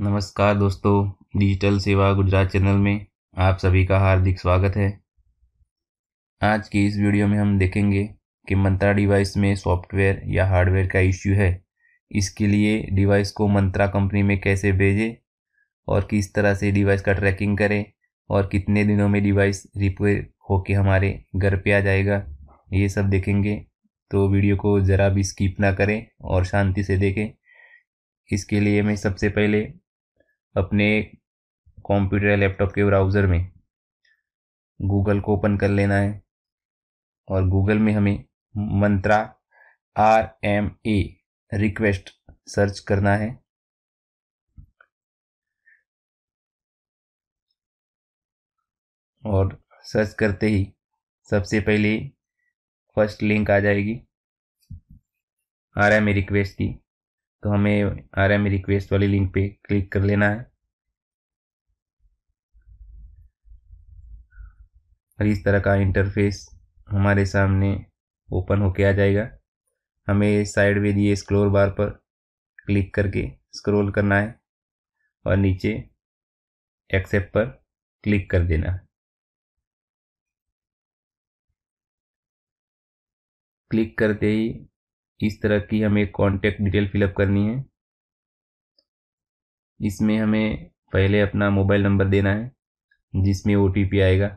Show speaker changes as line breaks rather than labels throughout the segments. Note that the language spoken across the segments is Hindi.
नमस्कार दोस्तों डिजिटल सेवा गुजरात चैनल में आप सभी का हार्दिक स्वागत है आज की इस वीडियो में हम देखेंगे कि मंत्रा डिवाइस में सॉफ्टवेयर या हार्डवेयर का इश्यू है इसके लिए डिवाइस को मंत्रा कंपनी में कैसे भेजें और किस तरह से डिवाइस का ट्रैकिंग करें और कितने दिनों में डिवाइस रिपेयर होके हमारे घर पर आ जाएगा ये सब देखेंगे तो वीडियो को ज़रा भी स्किप ना करें और शांति से देखें इसके लिए मैं सबसे पहले अपने कंप्यूटर या लैपटॉप के ब्राउज़र में गूगल को ओपन कर लेना है और गूगल में हमें Mantra R M A request search करना है और सर्च करते ही सबसे पहले फर्स्ट लिंक आ जाएगी आ रहा है मेरी रिक्वेस्ट की तो हमें आर एम रिक्वेस्ट वाली लिंक पे क्लिक कर लेना है और इस तरह का इंटरफेस हमारे सामने ओपन होके आ जाएगा हमें साइड में दिए स्क्रोल बार पर क्लिक करके स्क्रॉल करना है और नीचे एक्सेप्ट पर क्लिक कर देना है क्लिक करते ही इस तरह की हमें कॉन्टैक्ट डिटेल फिलअप करनी है इसमें हमें पहले अपना मोबाइल नंबर देना है जिसमें ओ आएगा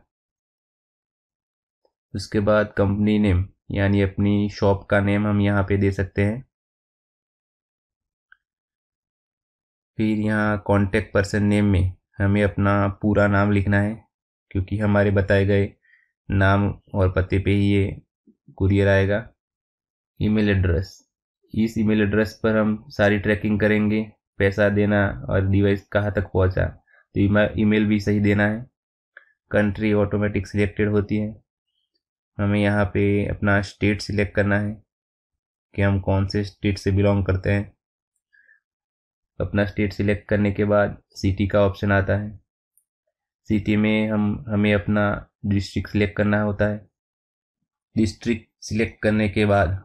उसके बाद कंपनी नेम यानी अपनी शॉप का नेम हम यहाँ पे दे सकते हैं फिर यहाँ कॉन्टैक्ट पर्सन नेम में हमें अपना पूरा नाम लिखना है क्योंकि हमारे बताए गए नाम और पते पे ही ये कुरियर आएगा ईमेल एड्रेस इस ईमेल एड्रेस पर हम सारी ट्रैकिंग करेंगे पैसा देना और डिवाइस कहाँ तक पहुँचा तो ईमेल भी सही देना है कंट्री ऑटोमेटिक सिलेक्टेड होती है हमें यहाँ पे अपना स्टेट सिलेक्ट करना है कि हम कौन से स्टेट से बिलोंग करते हैं अपना स्टेट सिलेक्ट करने के बाद सिटी का ऑप्शन आता है सिटी में हम हमें अपना डिस्ट्रिक्ट सिलेक्ट करना होता है डिस्ट्रिक्ट सिलेक्ट करने के बाद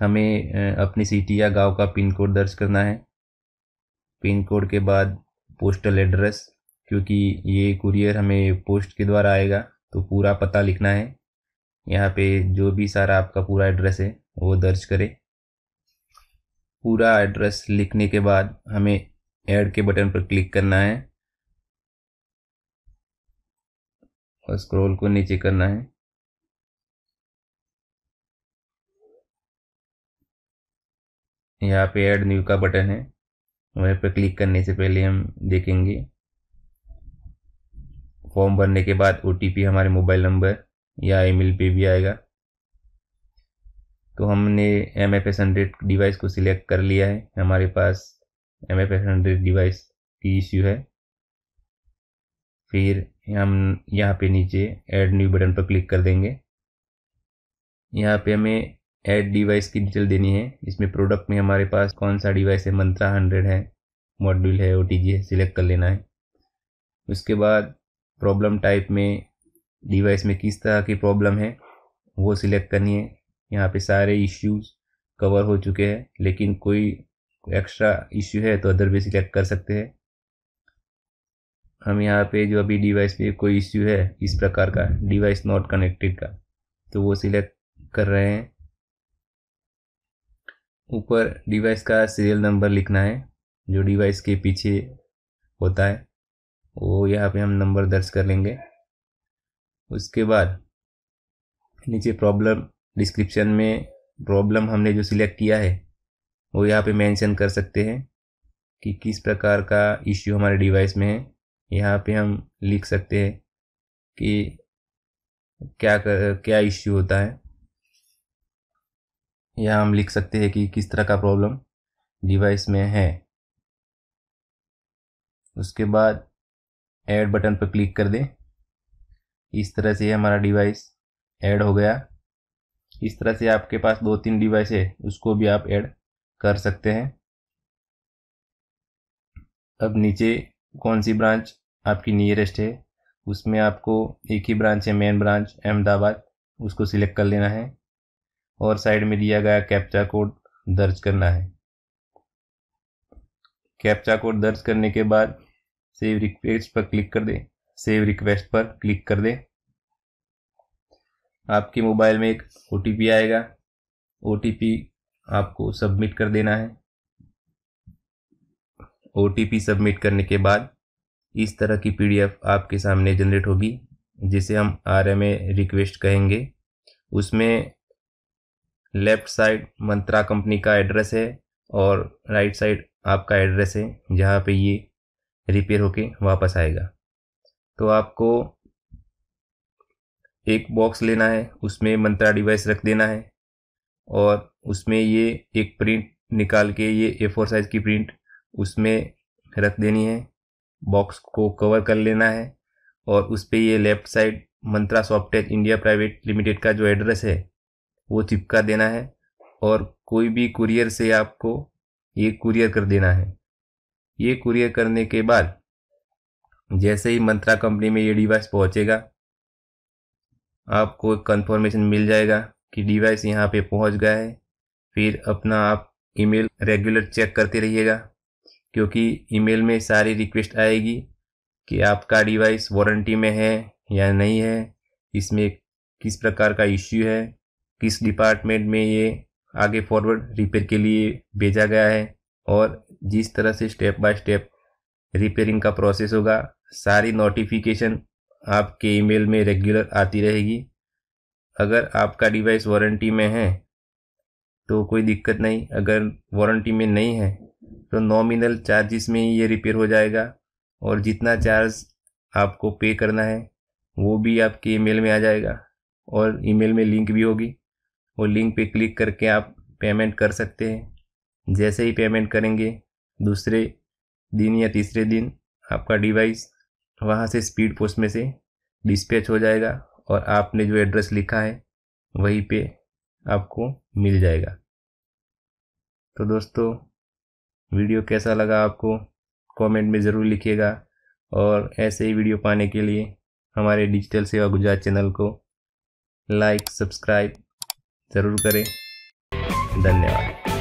हमें अपनी सिटी या गांव का पिन कोड दर्ज करना है पिन कोड के बाद पोस्टल एड्रेस क्योंकि ये कुरियर हमें पोस्ट के द्वारा आएगा तो पूरा पता लिखना है यहाँ पे जो भी सारा आपका पूरा एड्रेस है वो दर्ज करें पूरा एड्रेस लिखने के बाद हमें ऐड के बटन पर क्लिक करना है और स्क्रॉल को नीचे करना है यहाँ पे ऐड न्यू का बटन है वहीं पर क्लिक करने से पहले हम देखेंगे फॉर्म भरने के बाद ओ हमारे मोबाइल नंबर या ईमेल पे भी आएगा तो हमने M F S hundred device को सिलेक्ट कर लिया है हमारे पास M F S hundred device की इश्यू है फिर हम यहाँ पे नीचे ऐड न्यू बटन पर क्लिक कर देंगे यहाँ पे हमें एड डिवाइस की डिटेल देनी है इसमें प्रोडक्ट में हमारे पास कौन सा डिवाइस है मंत्रा हंड्रेड है मॉड्यूल है ओ है सिलेक्ट कर लेना है उसके बाद प्रॉब्लम टाइप में डिवाइस में किस तरह की प्रॉब्लम है वो सिलेक्ट करनी है यहाँ पे सारे इश्यूज कवर हो चुके हैं लेकिन कोई एक्स्ट्रा इश्यू है तो अदर भी सिलेक्ट कर सकते हैं हम यहाँ पे जो अभी डिवाइस पे कोई इश्यू है इस प्रकार का डिवाइस नॉट कनेक्टेड का तो वो सिलेक्ट कर रहे हैं ऊपर डिवाइस का सीरियल नंबर लिखना है जो डिवाइस के पीछे होता है वो यहाँ पे हम नंबर दर्ज कर लेंगे उसके बाद नीचे प्रॉब्लम डिस्क्रिप्शन में प्रॉब्लम हमने जो सिलेक्ट किया है वो यहाँ पे मेंशन कर सकते हैं कि किस प्रकार का इश्यू हमारे डिवाइस में है यहाँ पे हम लिख सकते हैं कि क्या कर क्या इश्यू होता है या हम लिख सकते हैं कि किस तरह का प्रॉब्लम डिवाइस में है उसके बाद ऐड बटन पर क्लिक कर दें इस तरह से हमारा डिवाइस ऐड हो गया इस तरह से आपके पास दो तीन डिवाइस है उसको भी आप ऐड कर सकते हैं अब नीचे कौन सी ब्रांच आपकी नियरेस्ट है उसमें आपको एक ही ब्रांच है मेन ब्रांच अहमदाबाद उसको सिलेक्ट कर लेना है और साइड में दिया गया कैप्चा कोड दर्ज करना है कैप्चा कोड दर्ज करने के बाद सेव रिक्वेस्ट पर क्लिक कर दें सेव रिक्वेस्ट पर क्लिक कर दें आपके मोबाइल में एक ओ आएगा ओ आपको सबमिट कर देना है ओ सबमिट करने के बाद इस तरह की पीडीएफ आपके सामने जनरेट होगी जिसे हम आर रिक्वेस्ट कहेंगे उसमें लेफ्ट साइड मंत्रा कंपनी का एड्रेस है और राइट साइड आपका एड्रेस है जहाँ पे ये रिपेयर होके वापस आएगा तो आपको एक बॉक्स लेना है उसमें मंत्रा डिवाइस रख देना है और उसमें ये एक प्रिंट निकाल के ये ए फोर साइज़ की प्रिंट उसमें रख देनी है बॉक्स को कवर कर लेना है और उस पर ये left side Mantra software India private limited का जो एड्रेस है वो चिपका देना है और कोई भी कुरियर से आपको ये कुरियर कर देना है ये कुरियर करने के बाद जैसे ही मंत्रा कंपनी में ये डिवाइस पहुंचेगा आपको कंफर्मेशन मिल जाएगा कि डिवाइस यहाँ पे पहुँच गया है फिर अपना आप ईमेल रेगुलर चेक करते रहिएगा क्योंकि ईमेल में सारी रिक्वेस्ट आएगी कि आपका डिवाइस वारंटी में है या नहीं है इसमें किस प्रकार का इश्यू है इस डिपार्टमेंट में ये आगे फॉरवर्ड रिपेयर के लिए भेजा गया है और जिस तरह से स्टेप बाय स्टेप रिपेयरिंग का प्रोसेस होगा सारी नोटिफिकेशन आपके ईमेल में रेगुलर आती रहेगी अगर आपका डिवाइस वारंटी में है तो कोई दिक्कत नहीं अगर वारंटी में नहीं है तो नॉमिनल चार्जेस में ही ये रिपेयर हो जाएगा और जितना चार्ज आपको पे करना है वो भी आपके ईमेल में आ जाएगा और ईमेल में लिंक भी होगी वो लिंक पे क्लिक करके आप पेमेंट कर सकते हैं जैसे ही पेमेंट करेंगे दूसरे दिन या तीसरे दिन आपका डिवाइस वहाँ से स्पीड पोस्ट में से डिस्पैच हो जाएगा और आपने जो एड्रेस लिखा है वहीं पे आपको मिल जाएगा तो दोस्तों वीडियो कैसा लगा आपको कमेंट में ज़रूर लिखिएगा और ऐसे ही वीडियो पाने के लिए हमारे डिजिटल सेवा गुजरात चैनल को लाइक सब्सक्राइब ज़रूर करें धन्यवाद